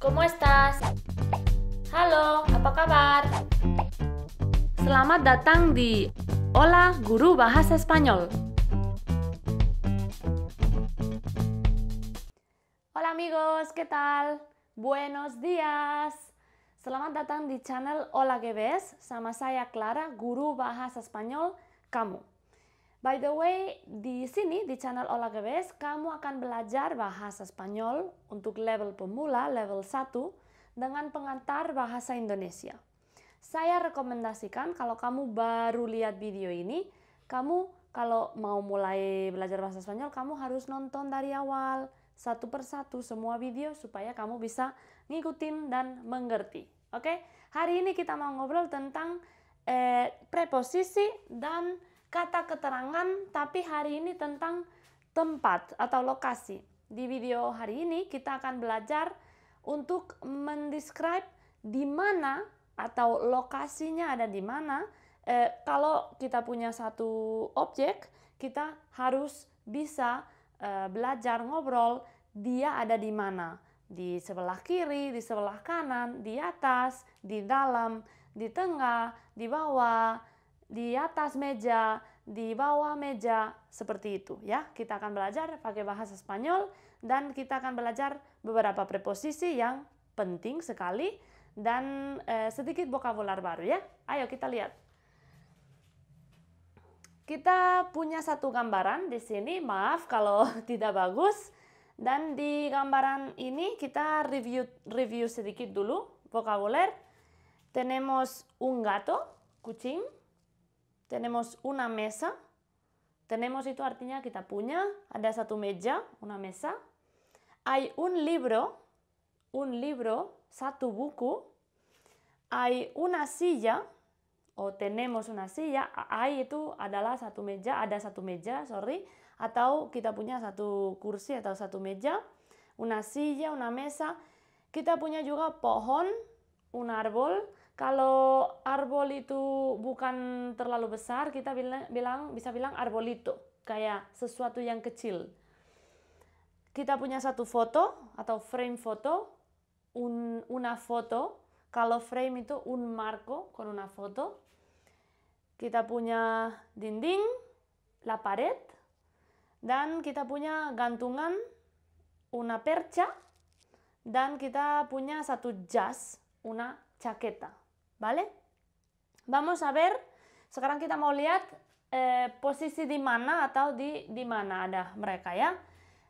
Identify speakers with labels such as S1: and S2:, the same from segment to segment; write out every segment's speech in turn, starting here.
S1: ¿cómo estás? Halo, apa kabar? Selamat datang di Hola Guru Bahasa Spanyol. Hola amigos, ¿qué tal? Buenos días. Selamat datang di channel Hola Gebes sama saya Clara, guru bahasa Spanyol kamu. By the way, di sini di channel Hola Gebes kamu akan belajar bahasa Spanyol untuk level pemula, level 1 dengan pengantar bahasa Indonesia. Saya rekomendasikan kalau kamu baru lihat video ini, kamu kalau mau mulai belajar bahasa Spanyol kamu harus nonton dari awal satu persatu semua video supaya kamu bisa ngikutin dan mengerti. Oke, hari ini kita mau ngobrol tentang eh, preposisi dan kata keterangan, tapi hari ini tentang tempat atau lokasi. Di video hari ini kita akan belajar untuk mendescribe di mana atau lokasinya ada di mana. Eh, kalau kita punya satu objek, kita harus bisa eh, belajar ngobrol dia ada di mana. Di sebelah kiri, di sebelah kanan, di atas, di dalam, di tengah, di bawah, di atas meja, di bawah meja, seperti itu ya. Kita akan belajar pakai bahasa Spanyol dan kita akan belajar beberapa preposisi yang penting sekali dan eh, sedikit vokabular baru ya. Ayo kita lihat. Kita punya satu gambaran di sini, maaf kalau tidak bagus. Dan di gambaran ini kita review review sedikit dulu vokabuler. Tenemos un gato, kucing tenemos una mesa, tenemos itu artinya kita punya, ada satu meja, una mesa, hay un libro, un libro, satu buku, hay una silla, o tenemos una silla, hay itu adalah satu meja, ada satu meja, sorry, atau kita punya satu kursi atau satu meja, una silla, una mesa, kita punya juga pohon, un árbol, kalau arbol itu bukan terlalu besar, kita bilang, bisa bilang arbolito, kayak sesuatu yang kecil. Kita punya satu foto atau frame foto, un, una foto. Kalau frame itu un marco con una foto. Kita punya dinding, la pared, dan kita punya gantungan, una percha, dan kita punya satu jas, una chaqueta. ¿vale? Vamos a ver, sekarang kita mau lihat eh, posisi di mana atau di di mana ada mereka ya.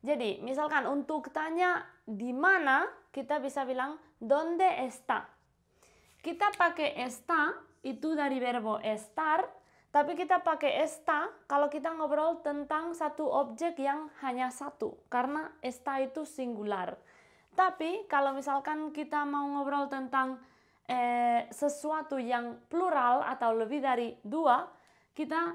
S1: Jadi, misalkan untuk tanya di mana, kita bisa bilang donde está. Kita pakai está itu dari verbo estar, tapi kita pakai está kalau kita ngobrol tentang satu objek yang hanya satu, karena está itu singular. Tapi kalau misalkan kita mau ngobrol tentang eh, sesuatu yang plural atau lebih dari dua, kita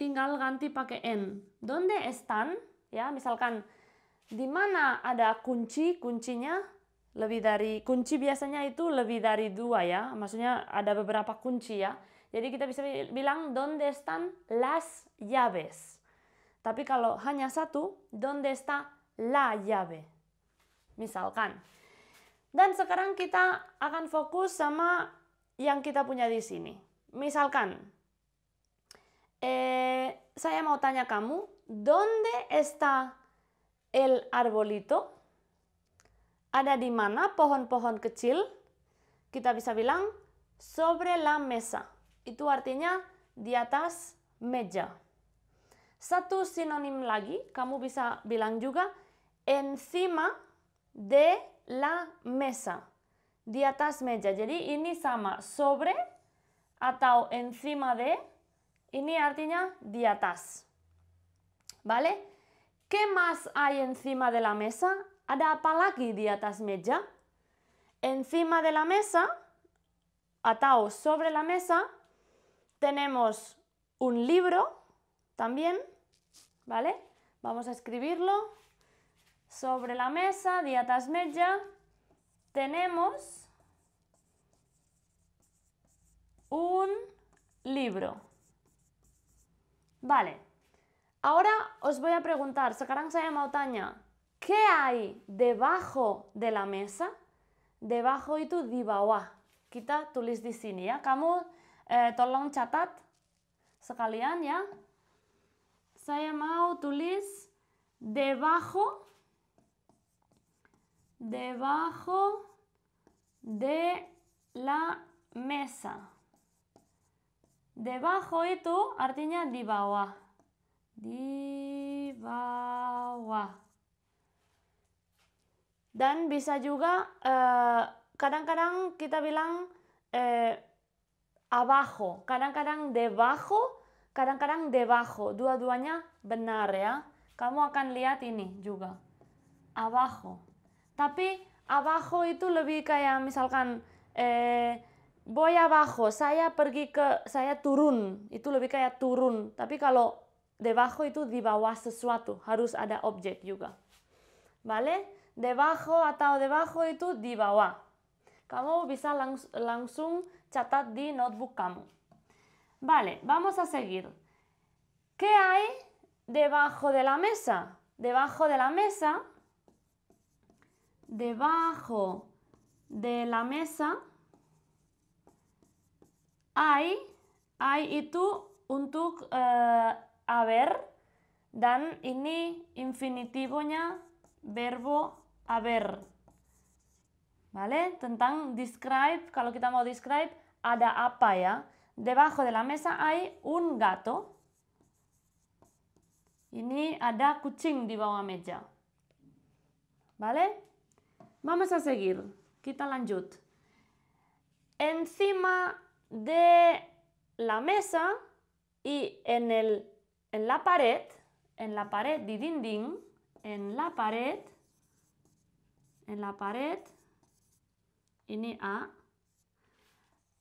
S1: tinggal ganti pakai n. Donde están? Ya, misalkan di mana ada kunci, kuncinya lebih dari kunci biasanya itu lebih dari dua ya, maksudnya ada beberapa kunci ya. Jadi kita bisa bilang donde están las llaves. Tapi kalau hanya satu, donde está la llave. Misalkan, dan sekarang kita akan fokus sama yang kita punya di sini. Misalkan, eh, saya mau tanya kamu, ¿dónde está el arbolito? Ada di mana pohon-pohon kecil? Kita bisa bilang sobre la mesa. Itu artinya di atas meja. Satu sinonim lagi, kamu bisa bilang juga encima de la mesa. Diatas meja. Jadi ini sama sobre atao encima de. Ini artiña di ¿Vale? ¿Qué más hay encima de la mesa? Ada apa lagi di Encima de la mesa, atao sobre la mesa, tenemos un libro también, ¿vale? Vamos a escribirlo. Sobre la mesa, día atas mella, tenemos un libro. Vale. Ahora os voy a preguntar, sacarán llama montaña, ¿qué hay debajo de la mesa? Debajo y tu dibawa. Quita, tulis di sini ya. Kamu eh, tolong catat sekalian ya. Saya mau tulis debajo debajo de la mesa. Debajo itu artinya di bawah. Di bawah. Dan bisa juga eh, kadang-kadang uh, kita bilang eh, abajo, kadang-kadang debajo, kadang-kadang debajo. Dua-duanya benar ya. Kamu akan lihat ini juga. Abajo. Tapi abajo lo lebih kayak misalkan eh, voy abajo, saya pergi ke, saya turun, vi que ya turun. Tapi kalau debajo itu tú bawah sesuatu, harus ada objek juga. ¿Vale? Debajo atau debajo y tú bawah. Kamu bisa langsung catat di notebook kamu. Vale, vamos a seguir. ¿Qué hay debajo de la mesa? Debajo de la mesa debajo de la mesa hay, hay y tú, untuk uh, eh, haber, dan ini infinitivonya verbo haber. ¿Vale? Tentang describe, kalau kita mau describe, ada apa ya. Debajo de la mesa hay un gato. Ini ada kucing di bawah meja. ¿Vale? Vamos a seguir. Quita la anjut. Encima de la mesa y en, el, en la pared, en la pared, de din en la pared, en la pared, a,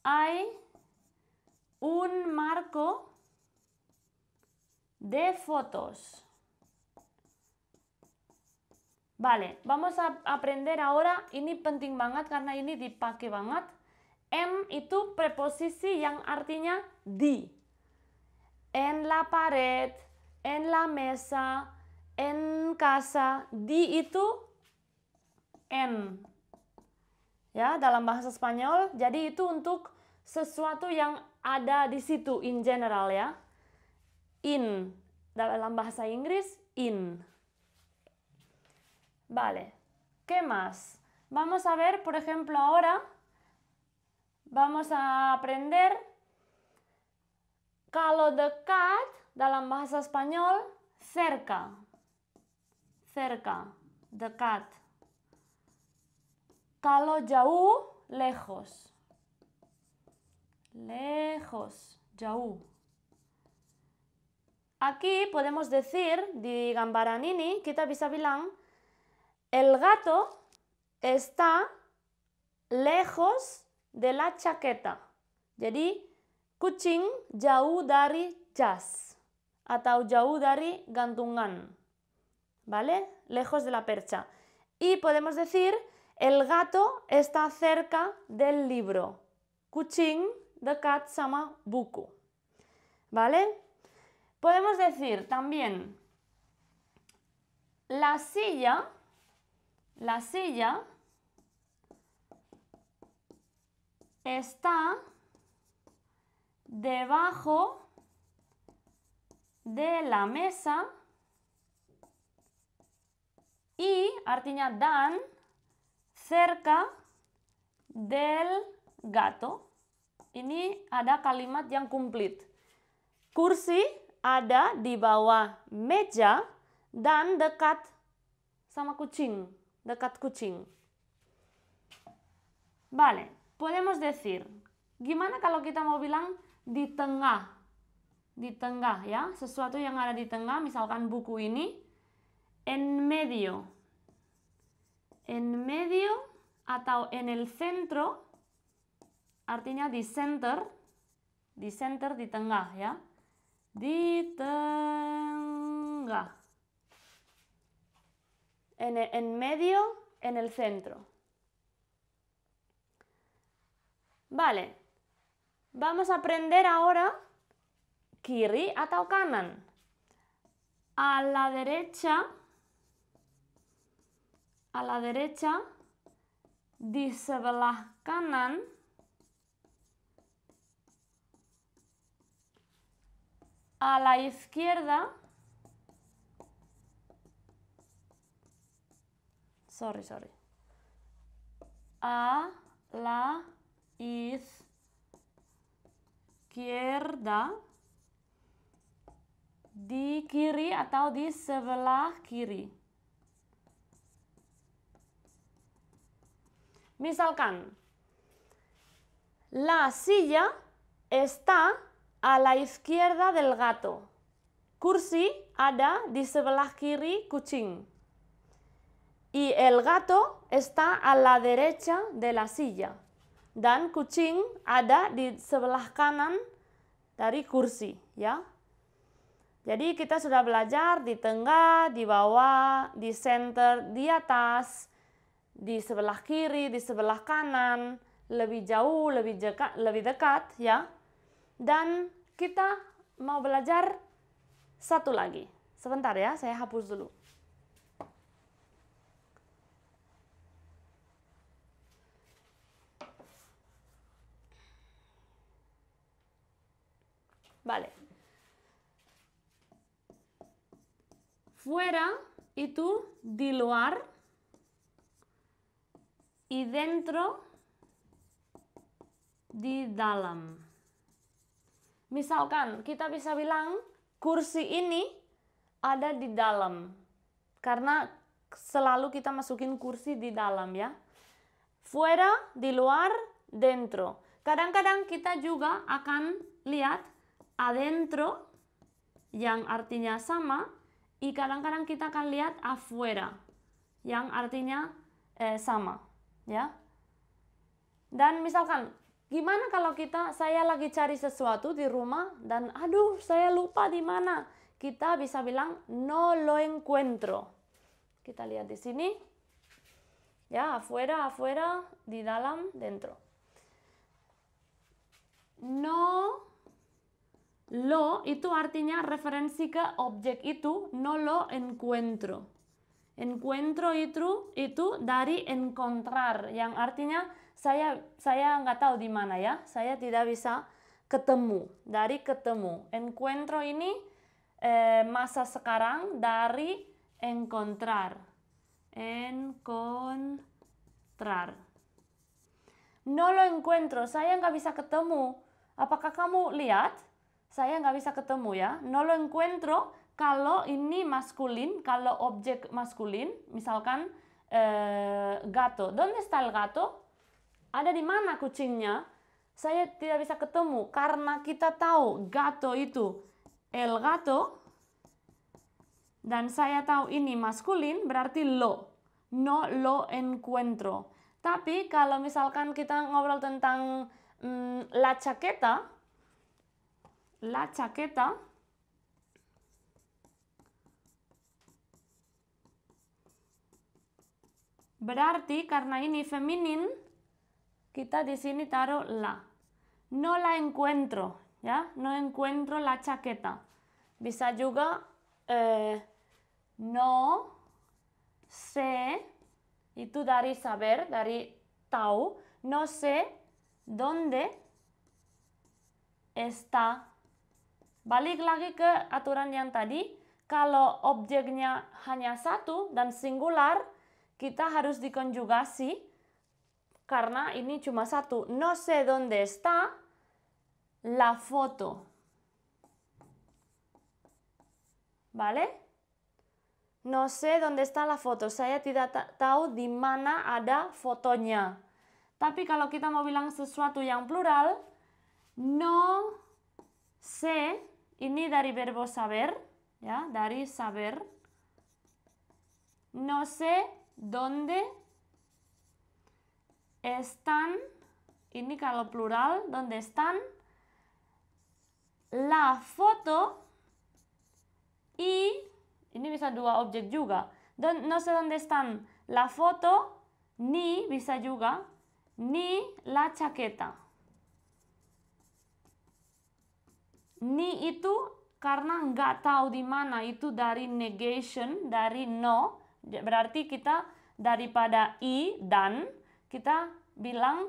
S1: hay un marco de fotos. Vale, vamos a aprender ahora, ini penting banget karena ini dipakai banget. M itu preposisi yang artinya di. En la pared, en la mesa, en casa. Di itu en. Ya, dalam bahasa Spanyol. Jadi itu untuk sesuatu yang ada di situ in general ya. In dalam bahasa Inggris in. Vale, ¿qué más? Vamos a ver, por ejemplo, ahora vamos a aprender calo de cat de la embajada Español cerca. Cerca, de cat calo yaú, lejos. Lejos, yaú Aquí podemos decir di gambaranini, quita, kita el gato está lejos de la chaqueta. Jadi kuching jauh dari jas atau jauh dari gantungan. ¿Vale? Lejos de la percha. Y podemos decir el gato está cerca del libro. Kuching, the cat sama buku. ¿Vale? Podemos decir también la silla La silla está debajo de la mesa y artinya dan cerca del gato. Ini ada kalimat yang komplit. Kursi ada di bawah meja dan dekat sama kucing de kucing. Vale, podemos decir, gimana kalau kita mau bilang di tengah? Di tengah ya, sesuatu yang ada di tengah, misalkan buku ini, en medio. En medio atau en el centro, artinya di center, di center, di tengah ya. Di tengah. en, medio, en el centro. Vale, vamos a aprender ahora Kiri Ataukanan. A la derecha, a la derecha, dice a la izquierda, sorry sorry a la izquierda di kiri atau di sebelah kiri. Misalkan, la silla está a la izquierda del gato. Kursi ada di sebelah kiri kucing y el gato está a la derecha de la silla dan kucing ada di sebelah kanan dari kursi ya. Jadi kita sudah belajar di tengah, di bawah, di center, di atas, di sebelah kiri, di sebelah kanan, lebih jauh, lebih dekat, lebih dekat ya. Dan kita mau belajar satu lagi. Sebentar ya, saya hapus dulu. Vale. Fuera y tú diluar. Y dentro di dalam. Misalkan kita bisa bilang kursi ini ada di dalam. Karena selalu kita masukin kursi di dalam ya. Fuera, di luar, dentro. Kadang-kadang kita juga akan lihat adentro yang artinya sama y kadang-kadang kita akan lihat afuera yang artinya eh, sama ya dan misalkan gimana kalau kita saya lagi cari sesuatu di rumah dan aduh saya lupa di mana kita bisa bilang no lo encuentro kita lihat di sini ya afuera afuera di dalam dentro no Lo itu artinya referensi ke objek itu no lo encuentro. Encuentro itu itu dari encontrar yang artinya saya saya nggak tahu di mana ya. Saya tidak bisa ketemu dari ketemu. Encuentro ini eh, masa sekarang dari encontrar. Encontrar. No lo encuentro. Saya nggak bisa ketemu. Apakah kamu lihat? saya nggak bisa ketemu ya. No lo encuentro kalau ini maskulin, kalau objek maskulin, misalkan eh, gato. Donde está el gato? Ada di mana kucingnya? Saya tidak bisa ketemu karena kita tahu gato itu el gato dan saya tahu ini maskulin berarti lo. No lo encuentro. Tapi kalau misalkan kita ngobrol tentang mm, la chaqueta, la chaqueta Berarti karena feminin, quita, disini taro la. No la encuentro, ya. No encuentro la chaqueta. Bisa eh, no sé, tú dari saber, dari tau No sé dónde está Balik lagi ke aturan yang tadi, kalau objeknya hanya satu dan singular, kita harus dikonjugasi karena ini cuma satu. No sé dónde está la foto. Vale? No sé dónde está la foto. Saya tidak tahu di mana ada fotonya. Tapi kalau kita mau bilang sesuatu yang plural, no sé y ni y verbo saber, ya, y saber. No sé dónde están, ni lo plural, dónde están la foto y ini bisa dua objek juga. Don, no sé dónde están la foto ni bisa juga ni la chaqueta. Ni itu karena nggak tahu di mana itu dari negation, dari no. Berarti kita daripada i dan kita bilang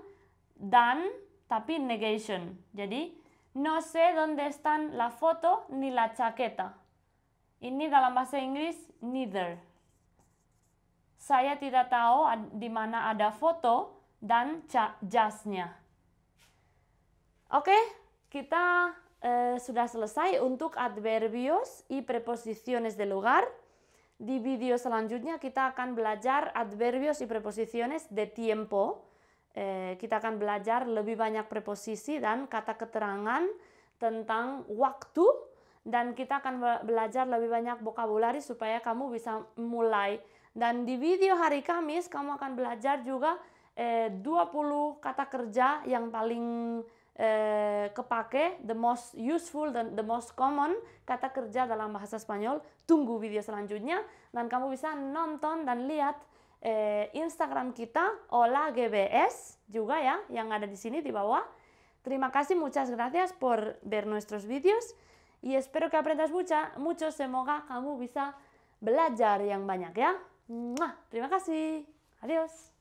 S1: dan tapi negation. Jadi no sé dónde están la foto ni la chaqueta. Ini dalam bahasa Inggris neither. Saya tidak tahu di mana ada foto dan jasnya. Oke, kita eh, sudah selesai untuk adverbios y preposiciones de lugar. Di video selanjutnya kita akan belajar adverbios y preposiciones de tiempo. Eh, kita akan belajar lebih banyak preposisi dan kata keterangan tentang waktu dan kita akan belajar lebih banyak vocabulari supaya kamu bisa mulai. Dan di video hari Kamis kamu akan belajar juga eh, 20 kata kerja yang paling Eh, kepake the most useful dan the most common kata kerja dalam bahasa Spanyol. Tunggu video selanjutnya dan kamu bisa nonton dan lihat eh, Instagram kita Ola GBS juga ya yang ada di sini di bawah. Terima kasih, muchas gracias por ver nuestros videos y espero que aprendas mucha, mucho. Semoga kamu bisa belajar yang banyak ya. Terima kasih. Adios.